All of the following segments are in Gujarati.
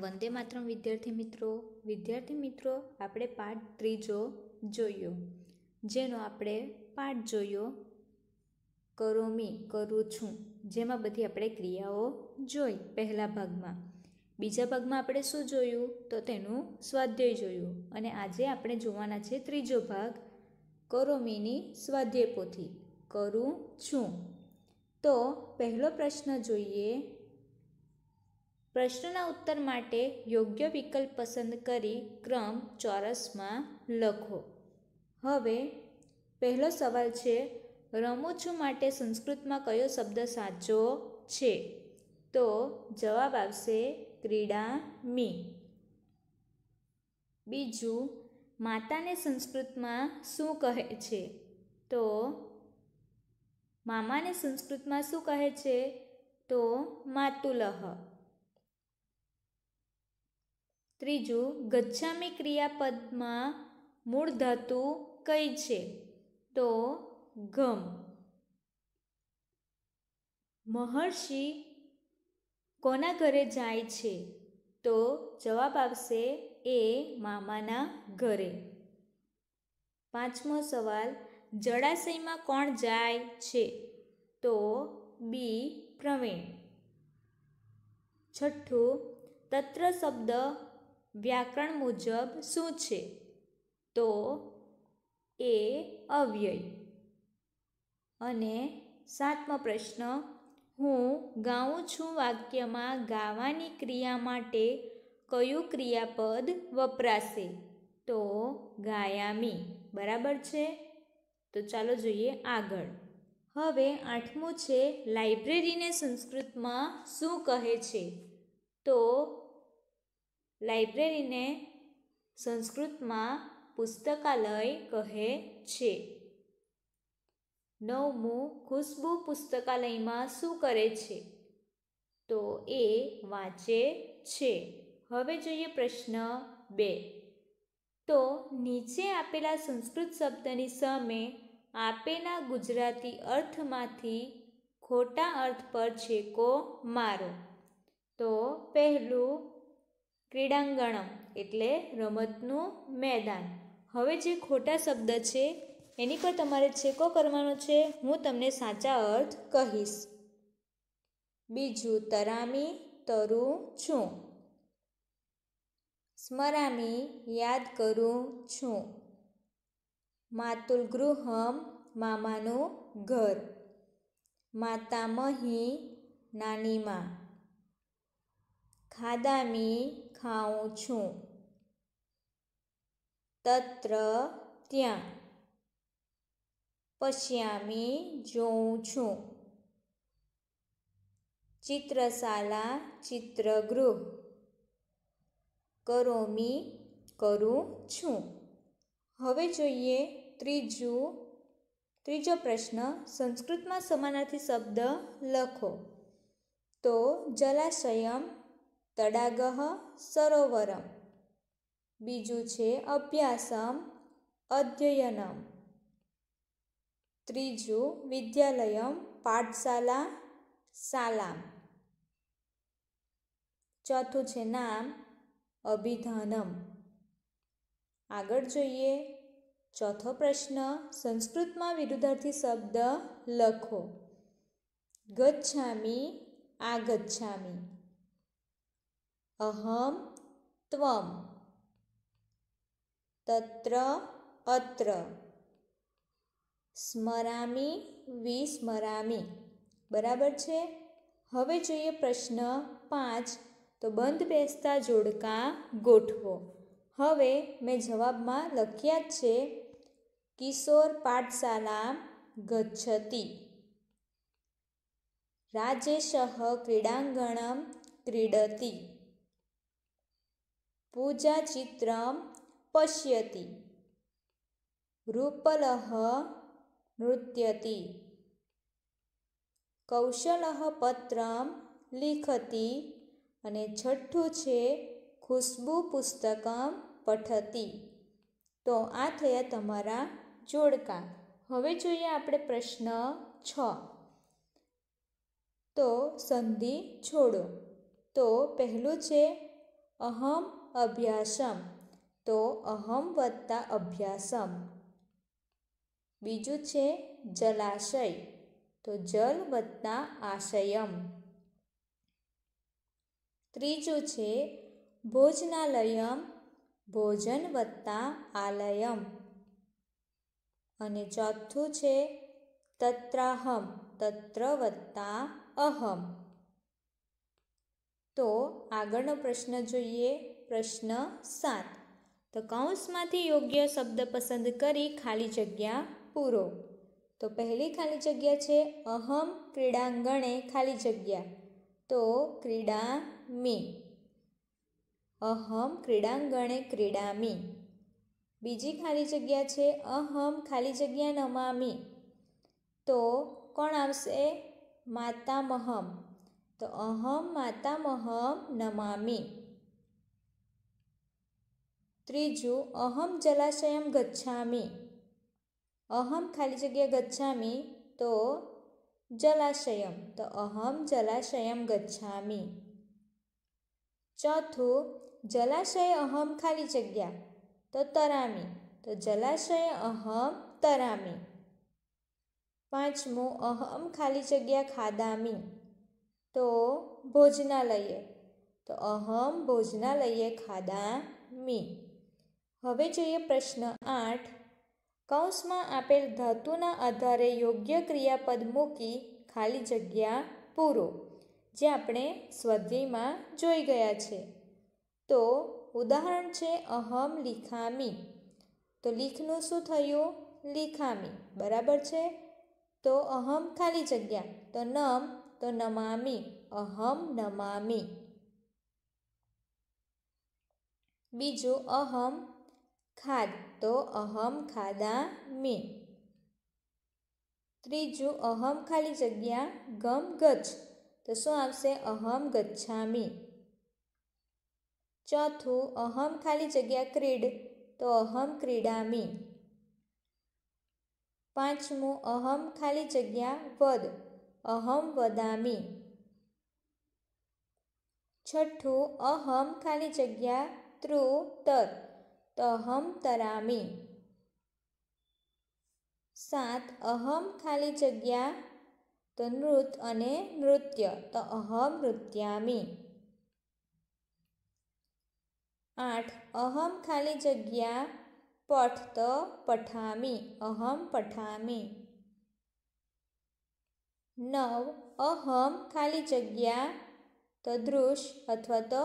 વંદે માતરમ વિદ્યાર્થી મિત્રો વિદ્યાર્થી મિત્રો આપણે પાઠ ત્રીજો જોયો જેનો આપણે પાઠ જોયો કરોમી કરું છું જેમાં બધી આપણે ક્રિયાઓ જોઈ પહેલા ભાગમાં બીજા ભાગમાં આપણે શું જોયું તો તેનું સ્વાધ્યાય જોયું અને આજે આપણે જોવાના છે ત્રીજો ભાગ કરોમીની સ્વાધ્યાય પોથી કરું છું તો પહેલો પ્રશ્ન જોઈએ પ્રશ્નના ઉત્તર માટે યોગ્ય વિકલ્પ પસંદ કરી ક્રમ ચોરસમાં લખો હવે પહેલો સવાલ છે રમું માટે સંસ્કૃતમાં કયો શબ્દ સાચો છે તો જવાબ આવશે ક્રીડા મી બીજું માતાને સંસ્કૃતમાં શું કહે છે તો મામાને સંસ્કૃતમાં શું કહે છે તો માતુલહ ત્રીજું ગચ્છામી ક્રિયાપદમાં મૂળ ધાતુ કઈ છે તો ગમ મહર્ષિ કોના ઘરે જાય છે તો જવાબ આવશે એ મામાના ઘરે પાંચમો સવાલ જળાશયમાં કોણ જાય છે તો બી પ્રવીણ છઠ્ઠું તત્ર શબ્દ વ્યાકરણ મુજબ શું છે તો એ અવ્યય અને સાતમો પ્રશ્ન હું ગાઉં છું વાક્યમાં ગાવાની ક્રિયા માટે કયું ક્રિયાપદ વપરાશે તો ગાયામી બરાબર છે તો ચાલો જોઈએ આગળ હવે આઠમું છે લાઇબ્રેરીને સંસ્કૃતમાં શું કહે છે તો લાઇબ્રેરીને સંસ્કૃતમાં પુસ્તકાલય કહે છે નવમું ખુશ્બુ પુસ્તકાલયમાં શું કરે છે તો એ વાંચે છે હવે જોઈએ પ્રશ્ન બે તો નીચે આપેલા સંસ્કૃત શબ્દની સામે આપેલા ગુજરાતી અર્થમાંથી ખોટા અર્થ પર છેકો મારો તો પહેલું ક્રીડાંગણમ એટલે રમતનું મેદાન હવે જે ખોટા શબ્દ છે એની પર તમારે છેકો કરવાનો છે હું તમને સાચા અર્થ કહીશ બીજું તરામી તરું છું સ્મરામી યાદ કરું છું માતુલ ગૃહમ મામાનું ઘર માતા મહી નાની ખાદામી ખાઉં છું તત્ર ત્યાં પશ્યામી જોઉં છું ચિત્રશાલા ચિત્રગૃહ કરોમી કરું છું હવે જોઈએ ત્રીજું ત્રીજો પ્રશ્ન સંસ્કૃતમાં સમાનાર્થી શબ્દ લખો તો જલાશયમ તડાગહ સરોવરમ બીજું છે અભ્યાસમ અધ્યયનમ ત્રીજું વિદ્યાલયમ પાઠશાલા શાલામ ચોથું છે નામ અભિધાનમ આગળ જોઈએ ચોથો પ્રશ્ન સંસ્કૃતમાં વિરુદ્ધાર્થી શબ્દ લખો ગચ્છામી આગચ્છામી અહમ ત્વમ તત્ર અત્ર સ્મરામી વિસ્મરામી બરાબર છે હવે જોઈએ પ્રશ્ન પાંચ તો બંધ બેસતા જોડકા ગોઠવો હવે મેં જવાબમાં લખ્યા જ છે કિશોર પાઠશાલા ગચ્છતી રાજેશ ક્રીડાંગણમ ક્રીડતી પૂજાચિત્રં પશ્યતિ રૂપલઃ નૃત્યતિ કૌશલઃ પત્રમ લિખતી અને છઠ્ઠું છે ખુશ્બુ પુસ્તકમ પઠતી તો આ થયા તમારા જોડકા હવે જોઈએ આપણે પ્રશ્ન છ તો સંધિ છોડો તો પહેલું છે અહમ અભ્યાસમ તો અહમ વત્તા અભ્યાસમ બીજું છે જલાશય તો જલ વત્તા આશયમ ત્રીજું છે ભોજનાલયમ ભોજન વત્તા આલયમ અને ચોથું છે તત્રાહમ તત્ર વત્તા અહમ તો આગળનો પ્રશ્ન જોઈએ પ્રશ્ન સાત તો કૌંસમાંથી યોગ્ય શબ્દ પસંદ કરી ખાલી જગ્યા પૂરો તો પહેલી ખાલી જગ્યા છે અહમ ક્રીડાંગણે ખાલી જગ્યા તો ક્રીડામી અહમ ક્રીડાંગણે ક્રીડામી બીજી ખાલી જગ્યા છે અહમ ખાલી જગ્યા નમામી તો કોણ આવશે માતામહમ તો અહમ માતામહમ નમામી ત્રીજું અહમ જલાશયમ ગચ્છામી અહમ ખાલી જગ્યા ગચ્છામી તો જલાશયમ તો અહમ જલાશયમ ગચ્છામી ચોથું જલાશય અહમ ખાલી જગ્યા તો તરામી તો જલાશય અહમ તરામી પાંચમું અહમ ખાલી જગ્યા ખાદામી તો ભોજનાલયે તો અહમ ભોજનાલયે ખાદામી હવે જોઈએ પ્રશ્ન આઠ કૌંસમાં આપેલ ધાતુના આધારે યોગ્ય ક્રિયાપદ મૂકી ખાલી જગ્યા પૂરો જે આપણે સ્વધ્યમાં જોઈ ગયા છે તો ઉદાહરણ છે અહમ લિખામી તો લીખનું શું થયું લિખામી બરાબર છે તો અહમ ખાલી જગ્યા તો નમ તો નમામી અહમ નમામી બીજું અહમ खाद तो अहम खादा मी तीजु अहम खाली जगह गम गच्छ तो शू आहम गच्छा मी चौथु अहम खाली जगह क्रीड तो अहम क्रीड़ा मी पांचमू अहम खाली जगह वद अहम वदा मी छठू अहम खाली जगह तृतर તહમ તરામી સાત અહમ ખાલી જગ્યા તો નૃત અને નૃત્ય તો અહમ નૃત્યામી આઠ અહમ ખાલી જગ્યા પઠ તો પઠામી અહમ પઠામી નવ અહમ ખાલી જગ્યા તો દૃશ અથવા તો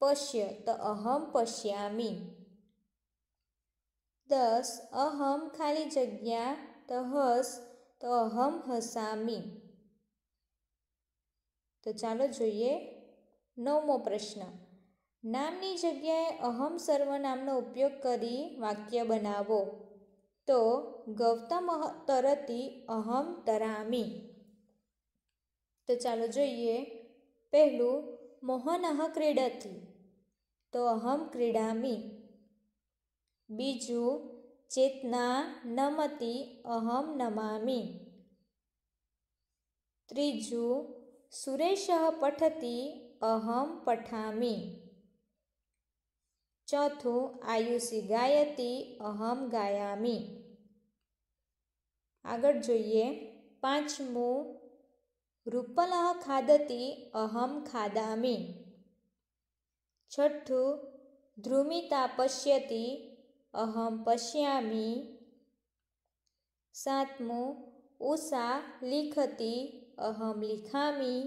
પશ્ય તો અહમ પશ્યામી દસ અહમ ખાલી જગ્યા તહસ તો અહમ હસામી તો ચાલો જોઈએ નવમો પ્રશ્ન નામની જગ્યાએ અહમ સર્વનામનો ઉપયોગ કરી વાક્ય બનાવો તો ગૌતમ તરતી અહમ તરામી તો ચાલો જોઈએ પહેલું મોહન ક્રીડતી તો અહમ ક્રીડામી બીજું ચેતના નમતિ અહમ નમામિ ત્રીજું સુરેશ પઠતી અહમ પઠામી ચોથું આયુષી ગાયતી અહમ ગાયામી આગળ જોઈએ પાંચમું રૂપલ ખાદતી અહમ ખાદામી છઠ્ઠું ધ્રુમિતા પશ્યતી અહમ પશ્યામી સાતમું ઉષા લિખતી અહમ લિખામી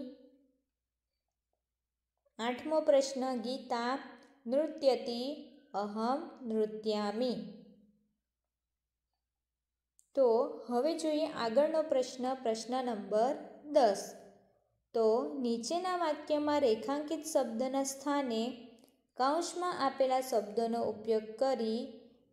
આઠમો પ્રશ્ન ગીતા નૃત્યતી અહમ નૃત્યામી તો હવે જોઈએ આગળનો પ્રશ્ન પ્રશ્ન નંબર દસ તો નીચેના વાક્યમાં રેખાંકિત શબ્દના સ્થાને કૌંસમાં આપેલા શબ્દોનો ઉપયોગ કરી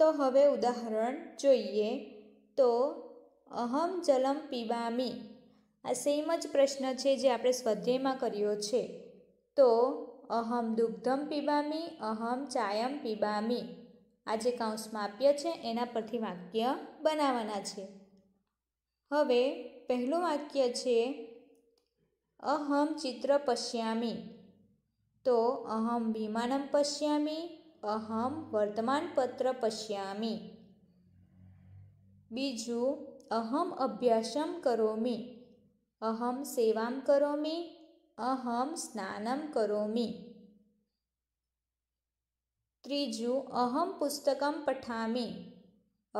તો હવે ઉદાહરણ જોઈએ તો અહમ જલમ પીવામી આ સેમ જ પ્રશ્ન છે જે આપણે સ્વાધ્યાયમાં કર્યો છે તો અહમ દુગ્ધમ પીવામી અહમ ચાયમ પીવામી આ જે કૌંસમાં આપ્યા છે એના પરથી વાક્ય બનાવવાના છે હવે પહેલું વાક્ય છે અહમ ચિત્ર પશ્યામી તો અહમ વિમાનમ પશ્યામી अहम वर्तमानपत्र पश्या बीजू अहम अभ्यास कौमी अहम सेवा कौमी अहम स्ना कौमी तीजु अहम पुस्तक पठा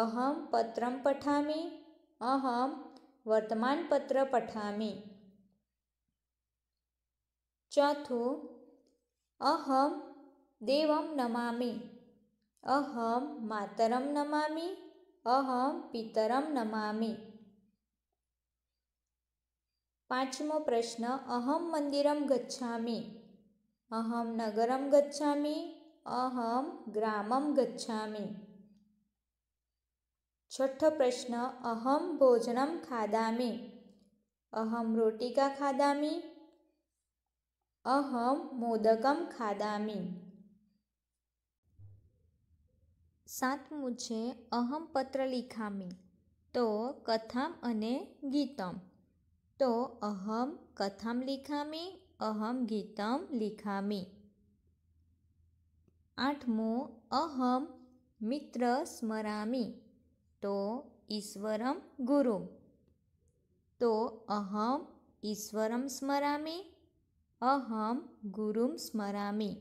अहम पत्र पठा अहम वर्तमानपत्र पठा चौथों अहम દેવમ નમામિ અહમ માતરમ નમામિ અહમ પિતરમ નમામિ પાંચમો પ્રશ્ન અહમ મંદિરમ ગચ્છામિ અહમ નગરમ ગચ્છામિ અહમ ગ્રામમ ગચ્છામિ છઠ્ઠો પ્રશ્ન અહમ ભોજનમ ખાદામિ અહમ રોટિકા ખાદામિ અહમ મોદકમ ખાદામિ સાતમું છે અહમ પત્ર લિખામી તો કથામ અને ગીતમ તો અહમ કથામ લિખામી અહમ ગીતમ લિખામી આઠમું અહમ મિત્ર સ્મરામી તો ઈશ્વરમ ગુરુ તો અહમ ઈશ્વરમ સ્મરામી અહમ ગુરુમ સ્મરામી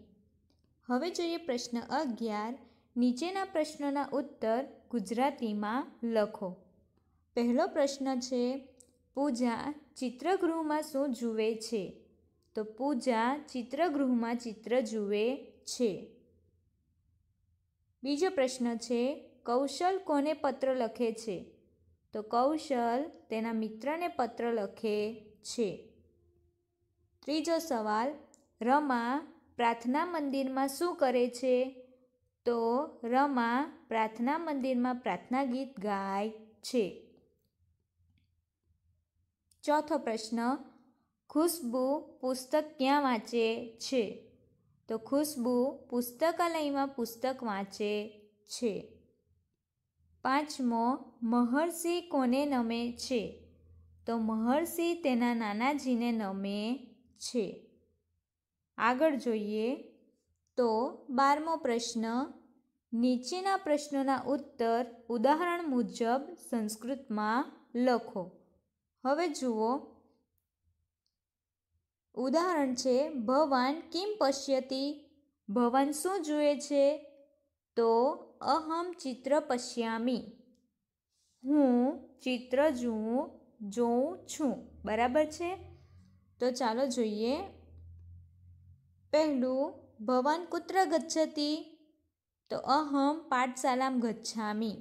હવે જોઈએ પ્રશ્ન અગિયાર નીચેના પ્રશ્નોના ઉત્તર ગુજરાતીમાં લખો પહેલો પ્રશ્ન છે પૂજા ચિત્રગૃહમાં શું જુએ છે તો પૂજા ચિત્રગૃહમાં ચિત્ર જુએ છે બીજો પ્રશ્ન છે કૌશલ કોને પત્ર લખે છે તો કૌશલ તેના મિત્રને પત્ર લખે છે ત્રીજો સવાલ રમા પ્રાર્થના મંદિરમાં શું કરે છે તો રમા પ્રાર્થના મંદિરમાં પ્રાર્થના ગીત ગાય છે ચોથો પ્રશ્ન ખુશ્બુ પુસ્તક ક્યાં વાંચે છે તો ખુશ્બુ પુસ્તકાલયમાં પુસ્તક વાંચે છે પાંચમો મહર્ષિ કોને નમે છે તો મહર્ષિ તેના નાનાજીને નમે છે આગળ જોઈએ તો બારમો પ્રશ્ન નીચેના પ્રશ્નોના ઉત્તર ઉદાહરણ મુજબ સંસ્કૃતમાં લખો હવે જુઓ ઉદાહરણ છે ભવાન કેમ પશ્યતી ભવાન શું જુએ છે તો અહમ ચિત્ર પશ્યામી હું ચિત્ર જોઉં જોઉં છું બરાબર છે તો ચાલો જોઈએ પહેલું ભવાન કુત્ર ગચ્છતી તો અહમ પાઠશાલામ ગચ્છામી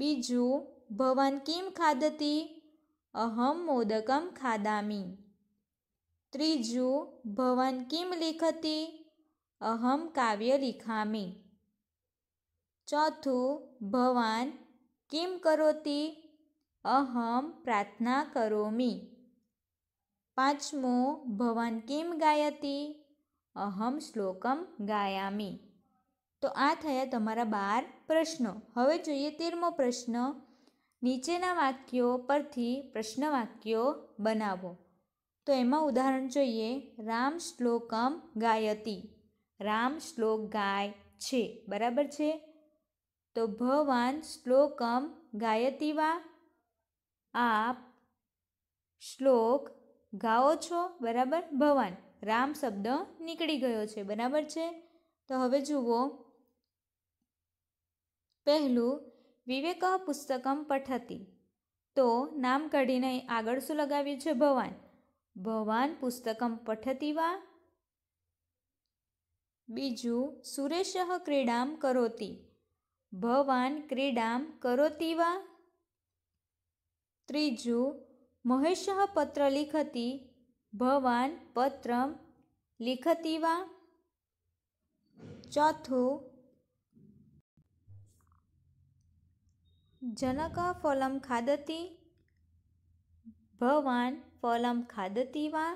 બીજું ભવાન કેમ ખાદતી અહમ મોદકમ ખાદામી ત્રીજું ભવાન કેમ લેખતી અહમ કાવ્ય લિખામી ચોથું ભવાન કેમ કરોતી અહમ પ્રાર્થના કરોમી પાંચમું ભવાન કેમ ગાયતી અહમ શ્લોકમ ગાયામી તો આ થયા તમારા બાર પ્રશ્નો હવે જોઈએ તેરમો પ્રશ્ન નીચેના વાક્યો પરથી પ્રશ્ન વાક્યો બનાવો તો એમાં ઉદાહરણ જોઈએ રામ શ્લોકમ ગાયતી રામ શ્લોક ગાય છે બરાબર છે તો ભવાન શ્લોકમ ગાયતી વા આપ શ્લોક ગાઓ છો બરાબર ભવાન રામ શબ્દ નીકળી ગયો છે બરાબર છે તો હવે જુઓ પહેલું વિવેક પુસ્તકમ પઠતી તો નામ કાઢીને આગળ શું લગાવ્યું છે ભવાન ભવાન પુસ્તકમ પઠતી વા બીજું સુરેશ ક્રીડામ કરોતી ભવાન ક્રીડામ કરોતી વા ત્રીજું મહેશ પત્ર લિખતી ભવાન પત્રમ લિખતી વા ચોથું જનક ફલમ ખાદતી ભવાન ફલમ ખાદતી વા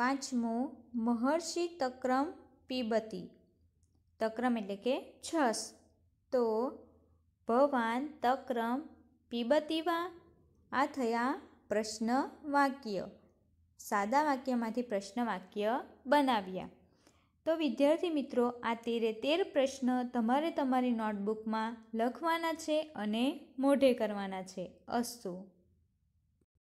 પાંચમું મહર્ષિ તક્રમ પીબતી તક્રમ એટલે કે છસ તો ભવાન તક્રમ પીબતી વા આ થયા પ્રશ્ન વાક્ય સાદા વાક્યમાંથી પ્રશ્ન વાક્ય બનાવ્યા તો વિદ્યાર્થી મિત્રો આ તેરે તેર પ્રશ્ન તમારે તમારી નોટબુકમાં લખવાના છે અને મોઢે કરવાના છે અસ્તુ